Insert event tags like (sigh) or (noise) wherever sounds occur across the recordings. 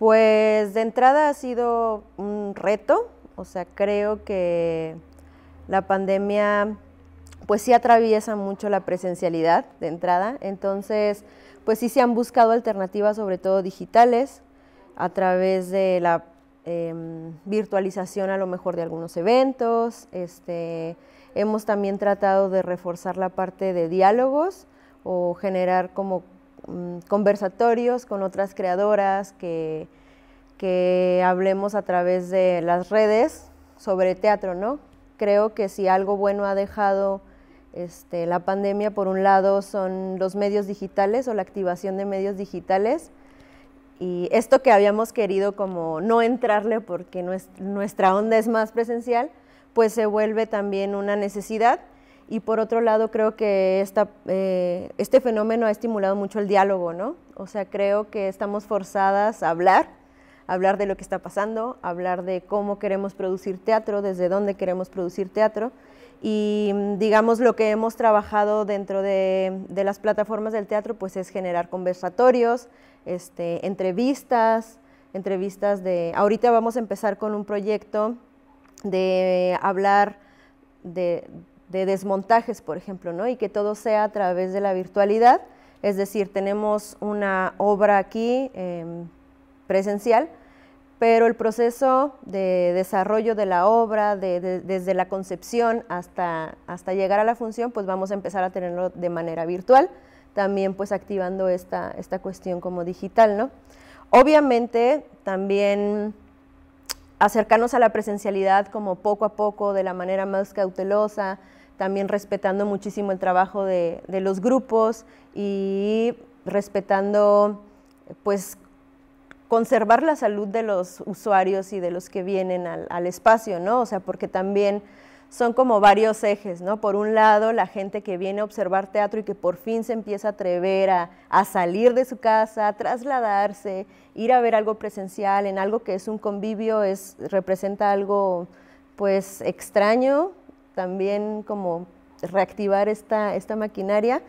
Pues de entrada ha sido un reto, o sea, creo que la pandemia pues sí atraviesa mucho la presencialidad de entrada, entonces pues sí se han buscado alternativas, sobre todo digitales, a través de la em, virtualización a lo mejor de algunos eventos, este, hemos también tratado de reforzar la parte de diálogos o generar como Mm, conversatorios con otras creadoras, que, que hablemos a través de las redes sobre teatro, ¿no? Creo que si algo bueno ha dejado este, la pandemia, por un lado, son los medios digitales o la activación de medios digitales. Y esto que habíamos querido como no entrarle porque nuestra onda es más presencial, pues se vuelve también una necesidad y por otro lado, creo que esta, eh, este fenómeno ha estimulado mucho el diálogo, ¿no? O sea, creo que estamos forzadas a hablar, hablar de lo que está pasando, hablar de cómo queremos producir teatro, desde dónde queremos producir teatro. Y mm, digamos, lo que hemos trabajado dentro de, de las plataformas del teatro, pues es generar conversatorios, este, entrevistas, entrevistas de... Ahorita vamos a empezar con un proyecto de hablar de, de desmontajes, por ejemplo, ¿no? y que todo sea a través de la virtualidad, es decir, tenemos una obra aquí em, presencial, pero el proceso de desarrollo de la obra, desde la concepción hasta, hasta llegar a la función, pues vamos a empezar a tenerlo de manera virtual, también pues activando esta, cuestión como digital, ¿no? Obviamente también acercarnos a la presencialidad como poco a poco, de la manera más cautelosa, también respetando muchísimo el trabajo de, los grupos y respetando pues conservar la salud de los usuarios y de los que vienen al, al, espacio, ¿no? O sea, porque también son como varios ejes, ¿no? Por un lado, la gente que viene a observar teatro y que por fin se empieza a atrever a, salir de su casa, a trasladarse, ir a ver algo presencial, en algo que es un convivio, es, representa algo pues extraño, también como reactivar esta, esta maquinaria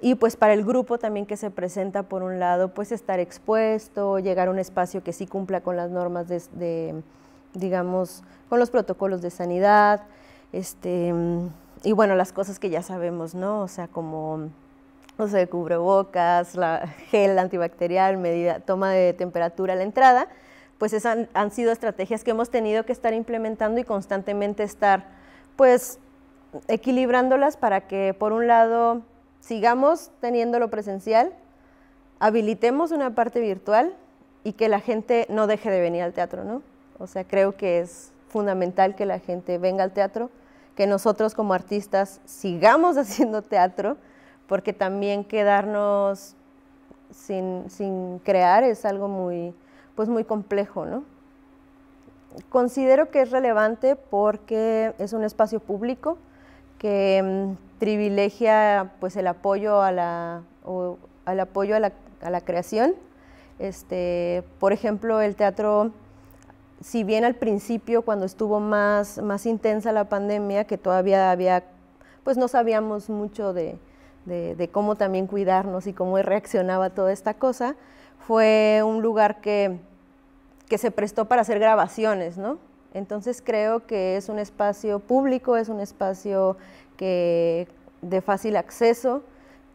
y pues para el grupo también que se presenta por un lado pues estar expuesto, llegar a un espacio que sí cumpla con las normas de, digamos, con los protocolos de sanidad, este, y bueno, las cosas que ya sabemos, ¿no? O sea, como no sé, cubrebocas, la gel antibacterial, medida, toma de temperatura a la entrada, pues esas han sido estrategias que hemos tenido que estar implementando y constantemente estar pues equilibrándolas para que por un lado sigamos teniendo lo presencial, habilitemos una parte virtual y que la gente no deje de venir al teatro, ¿no? O sea, creo que es fundamental que la gente venga al teatro, que nosotros como artistas sigamos (laughs) haciendo teatro, porque también quedarnos sin, sin crear es algo muy, pues muy complejo, ¿no? Considero que es relevante porque es un espacio público que mm, privilegia pues, el apoyo a la, al apoyo a la, creación. Este, por ejemplo, el teatro, si bien al principio, cuando estuvo más, más intensa la pandemia, que todavía había, pues no sabíamos mucho de, de cómo también cuidarnos y cómo reaccionaba toda esta cosa, fue un lugar que que se prestó para hacer grabaciones, ¿no? Entonces creo que es un espacio público, es un espacio que, de fácil acceso,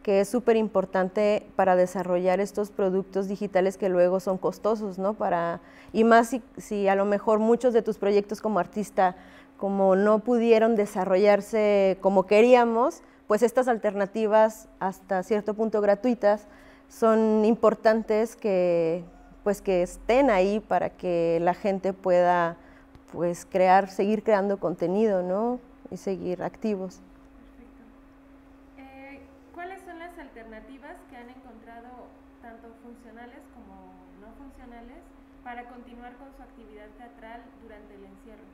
que es súper importante para desarrollar estos productos digitales que luego son costosos, ¿no? Para, y más si, a lo mejor muchos de tus proyectos como artista como no pudieron desarrollarse como queríamos, pues estas alternativas hasta cierto punto gratuitas son importantes que, pues que estén ahí para que la gente pueda pues crear, seguir creando contenido, ¿no? Y seguir activos. Perfecto. Eh, ¿Cuáles son las alternativas que han encontrado tanto funcionales como no funcionales para continuar con su actividad teatral durante el encierro?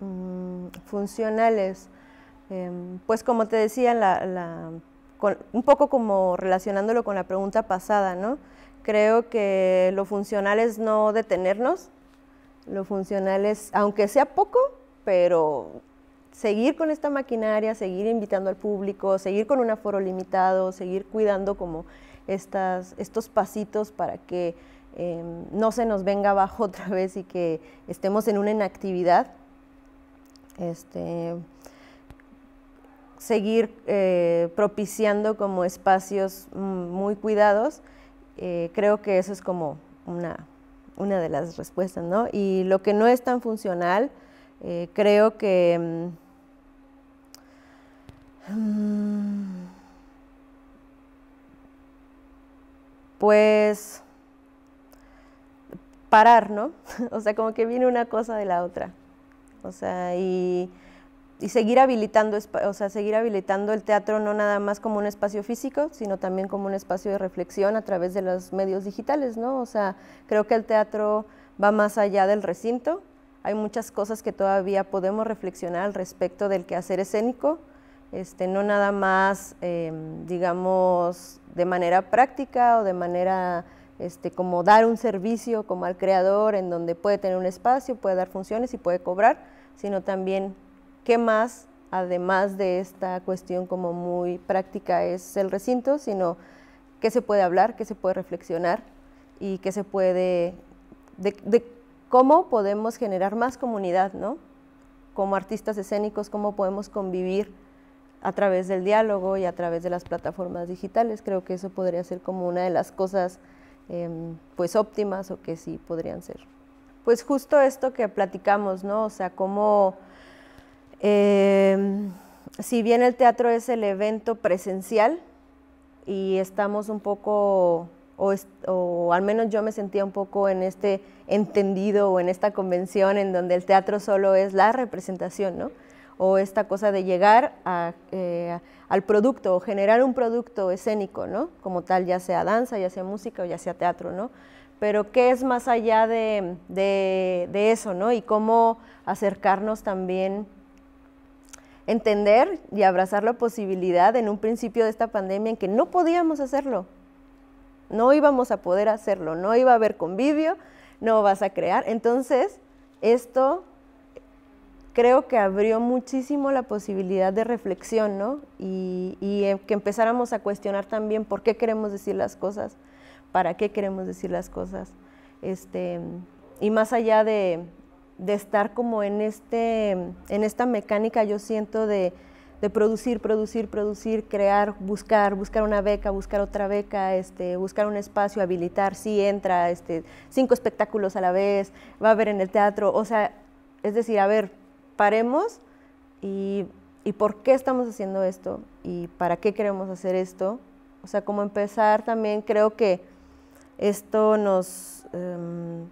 Mm, funcionales. Em, pues como te decía, un poco como relacionándolo con la pregunta pasada, ¿no? Creo que lo funcional es no detenernos, lo funcional es, aunque sea poco, pero seguir con esta maquinaria, seguir invitando al público, seguir con un aforo limitado, seguir cuidando como estas, estos pasitos para que em, no se nos venga abajo (laughs) otra vez y que estemos en una inactividad. Este, seguir eh, propiciando como espacios mm, muy cuidados eh, creo que eso es como una, de las respuestas, ¿no? Y lo que no es tan funcional, eh, creo que... Mm, pues parar, ¿no? (laughs) o sea, como que viene una cosa de la otra. O sea, y y seguir habilitando, o sea, seguir habilitando el teatro no nada más como un espacio físico, sino también como un espacio de reflexión a través de los medios digitales, ¿no? O sea, creo que el teatro va más allá del recinto. Hay muchas cosas que todavía podemos reflexionar al respecto del quehacer escénico, este, no nada más, em, digamos, de manera práctica o de manera este, como dar un servicio como al creador en donde puede tener un espacio, puede dar funciones y puede cobrar, sino también ¿Qué más, además de esta cuestión como muy práctica, es el recinto? Sino qué se puede hablar, qué se puede reflexionar y qué se puede, de, cómo podemos generar más comunidad, ¿no? Como artistas escénicos, cómo podemos convivir a través del diálogo y a través de las plataformas digitales. Creo que eso podría ser como una de las cosas em, pues óptimas o que sí podrían ser. Pues justo esto que platicamos, ¿no? O sea, cómo Em, si bien el teatro es el evento presencial y estamos un poco, o, al menos yo me sentía un poco en este entendido o en esta convención en donde el teatro solo es la representación, O esta cosa de llegar eh, al producto o generar un producto escénico, ¿no? Como tal, ya sea danza, ya sea música o ya sea teatro, ¿no? Pero ¿qué es más allá de, de eso, ¿no? Y cómo acercarnos también entender y abrazar la posibilidad en un principio de esta pandemia en que no podíamos hacerlo. No íbamos a poder hacerlo, no iba a haber convivio, no vas a crear. Entonces, esto creo que abrió muchísimo la posibilidad de reflexión, ¿no? Y, eh, que empezáramos a cuestionar también por qué queremos decir las cosas, para qué queremos decir las cosas. Este, y más allá de, de estar como en, este, en esta mecánica, yo siento, de, producir, producir, producir, crear, buscar, buscar una beca, buscar otra beca, este, buscar un espacio, habilitar, sí entra, este, cinco espectáculos a la vez, va a haber en el teatro, o sea, es decir, a ver, paremos y, y por qué estamos haciendo esto y para qué queremos hacer esto, o sea, como empezar también creo que esto nos... Em,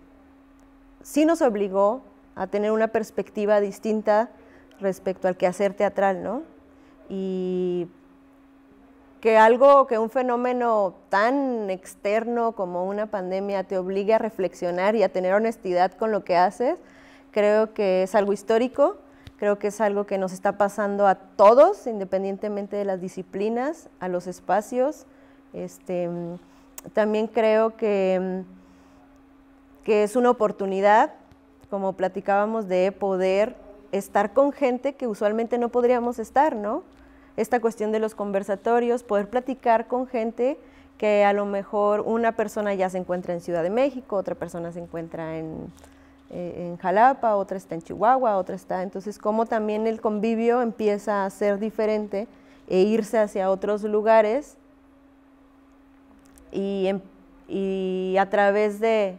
sí nos obligó a tener una perspectiva distinta respecto al quehacer teatral, ¿no? Y que algo, que un fenómeno tan externo como una pandemia te obligue a reflexionar y a tener honestidad con lo que haces, creo que es algo histórico, creo que es algo que nos está pasando a todos, independientemente de las disciplinas, a los espacios. Este, también creo que, que es una oportunidad como platicábamos, de poder estar con gente que usualmente no podríamos estar, ¿no? Esta cuestión de los conversatorios, poder platicar con gente que a lo mejor una persona ya se encuentra en Ciudad de México, otra persona se encuentra en, eh, Jalapa, otra está en Chihuahua, otra está... Entonces, cómo también el convivio empieza a ser diferente e irse hacia otros lugares y, em, y a través de,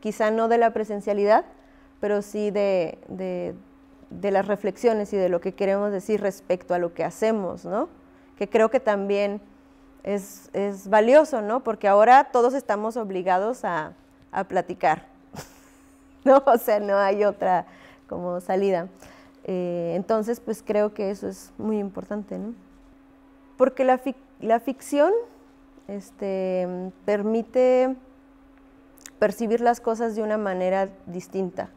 quizá no de la presencialidad, pero sí de, las reflexiones y de lo que queremos decir respecto a lo que hacemos, ¿no? Que creo que también es, es valioso, ¿no? Porque ahora todos estamos obligados a, platicar, (laughs) ¿no? O sea, no hay otra como salida. Eh, entonces, pues creo que eso es muy importante, ¿no? Porque la, ficción este, permite percibir las cosas de una manera distinta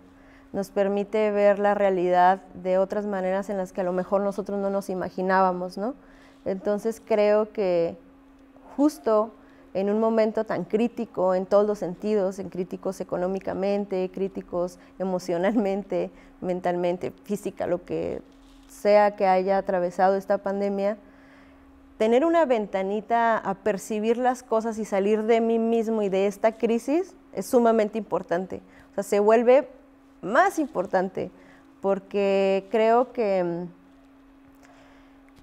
nos permite ver la realidad de otras maneras en las que a lo mejor nosotros no nos imaginábamos, ¿no? Entonces creo que justo en un momento tan crítico en todos los sentidos, en críticos económicamente, críticos emocionalmente, (laughs) mentalmente, física, lo que sea que haya atravesado esta pandemia, tener una ventanita a percibir las cosas y salir de mí mismo y de esta crisis es sumamente importante. O sea, se vuelve más importante, porque creo que,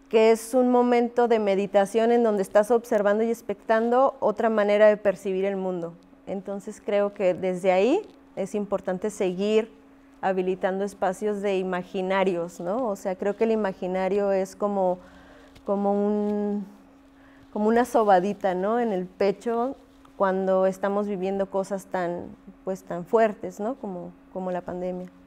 que es un momento de meditación en donde estás observando y expectando otra manera de percibir el mundo. Entonces creo que desde ahí es importante seguir habilitando espacios de imaginarios, ¿no? O sea, creo que el imaginario es como, como, un, como una sobadita, ¿no? En el pecho cuando estamos viviendo cosas tan, pues, tan fuertes, ¿no? Como, como la pandemia.